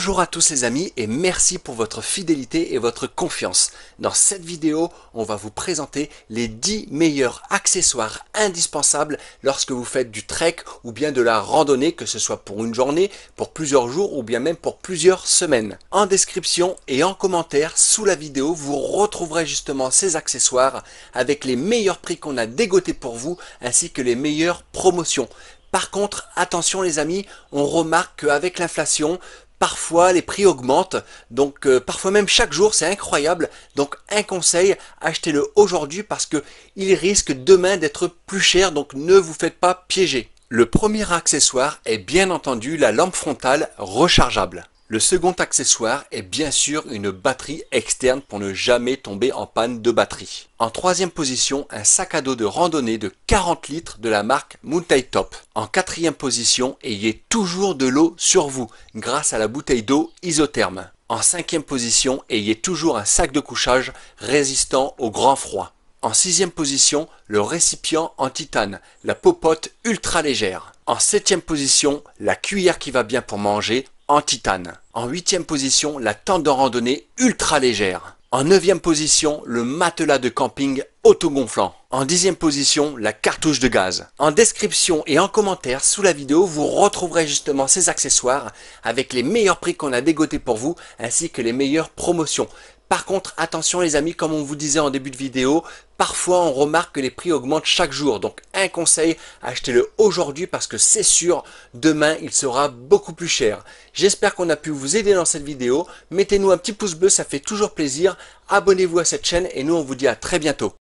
Bonjour à tous les amis et merci pour votre fidélité et votre confiance. Dans cette vidéo, on va vous présenter les 10 meilleurs accessoires indispensables lorsque vous faites du trek ou bien de la randonnée, que ce soit pour une journée, pour plusieurs jours ou bien même pour plusieurs semaines. En description et en commentaire sous la vidéo, vous retrouverez justement ces accessoires avec les meilleurs prix qu'on a dégotés pour vous ainsi que les meilleures promotions. Par contre, attention les amis, on remarque qu'avec l'inflation, Parfois, les prix augmentent, donc euh, parfois même chaque jour, c'est incroyable. Donc un conseil, achetez-le aujourd'hui parce que il risque demain d'être plus cher, donc ne vous faites pas piéger. Le premier accessoire est bien entendu la lampe frontale rechargeable. Le second accessoire est bien sûr une batterie externe pour ne jamais tomber en panne de batterie. En troisième position, un sac à dos de randonnée de 40 litres de la marque Mountain Top. En quatrième position, ayez toujours de l'eau sur vous grâce à la bouteille d'eau isotherme. En cinquième position, ayez toujours un sac de couchage résistant au grand froid. En sixième position, le récipient en titane, la popote ultra légère. En septième position, la cuillère qui va bien pour manger en titane. En huitième position, la tente de randonnée ultra légère. En neuvième position, le matelas de camping auto gonflant En dixième position, la cartouche de gaz. En description et en commentaire sous la vidéo, vous retrouverez justement ces accessoires avec les meilleurs prix qu'on a dégoté pour vous ainsi que les meilleures promotions. Par contre, attention les amis, comme on vous disait en début de vidéo, parfois on remarque que les prix augmentent chaque jour. Donc un conseil, achetez-le aujourd'hui parce que c'est sûr, demain il sera beaucoup plus cher. J'espère qu'on a pu vous aider dans cette vidéo. Mettez-nous un petit pouce bleu, ça fait toujours plaisir. Abonnez-vous à cette chaîne et nous on vous dit à très bientôt.